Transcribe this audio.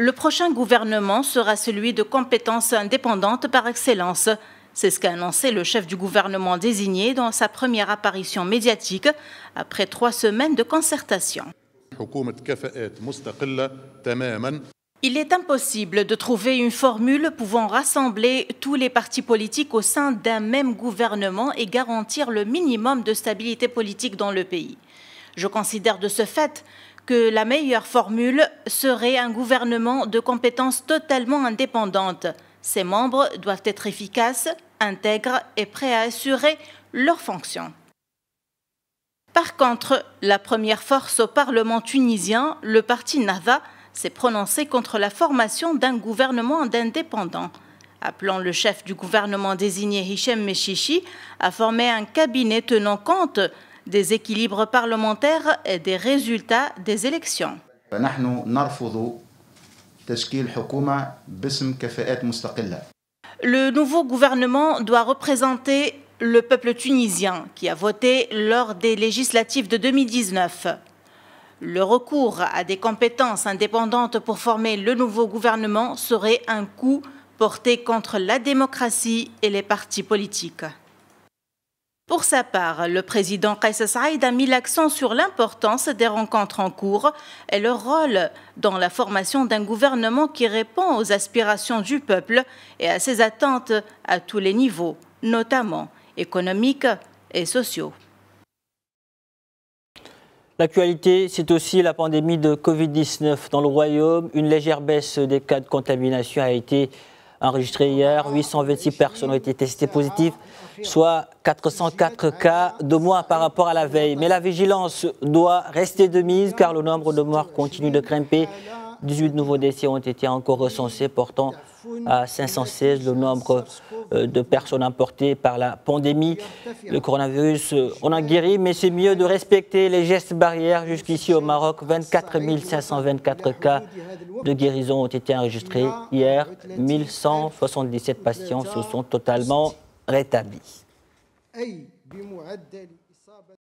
Le prochain gouvernement sera celui de compétences indépendantes par excellence. C'est ce qu'a annoncé le chef du gouvernement désigné dans sa première apparition médiatique après trois semaines de concertation. Il est impossible de trouver une formule pouvant rassembler tous les partis politiques au sein d'un même gouvernement et garantir le minimum de stabilité politique dans le pays. Je considère de ce fait que la meilleure formule serait un gouvernement de compétences totalement indépendantes. Ses membres doivent être efficaces, intègres et prêts à assurer leurs fonctions. Par contre, la première force au Parlement tunisien, le parti Nava, s'est prononcé contre la formation d'un gouvernement d'indépendants, appelant le chef du gouvernement désigné Hichem Mechichi à former un cabinet tenant compte des équilibres parlementaires et des résultats des élections. Le nouveau gouvernement doit représenter le peuple tunisien qui a voté lors des législatives de 2019. Le recours à des compétences indépendantes pour former le nouveau gouvernement serait un coup porté contre la démocratie et les partis politiques. Pour sa part, le président Kais Saïd a mis l'accent sur l'importance des rencontres en cours et leur rôle dans la formation d'un gouvernement qui répond aux aspirations du peuple et à ses attentes à tous les niveaux, notamment économiques et sociaux. L'actualité, c'est aussi la pandémie de Covid-19 dans le Royaume. Une légère baisse des cas de contamination a été Enregistré hier, 826 personnes ont été testées positives, soit 404 cas de moins par rapport à la veille. Mais la vigilance doit rester de mise car le nombre de morts continue de grimper. 18 nouveaux décès ont été encore recensés, portant à 516 le nombre euh, de personnes emportées par la pandémie Le coronavirus. Euh, on a guéri, mais c'est mieux de respecter les gestes barrières. Jusqu'ici au Maroc, 24 524 cas de guérison ont été enregistrés hier. 1177 patients se sont totalement rétablis.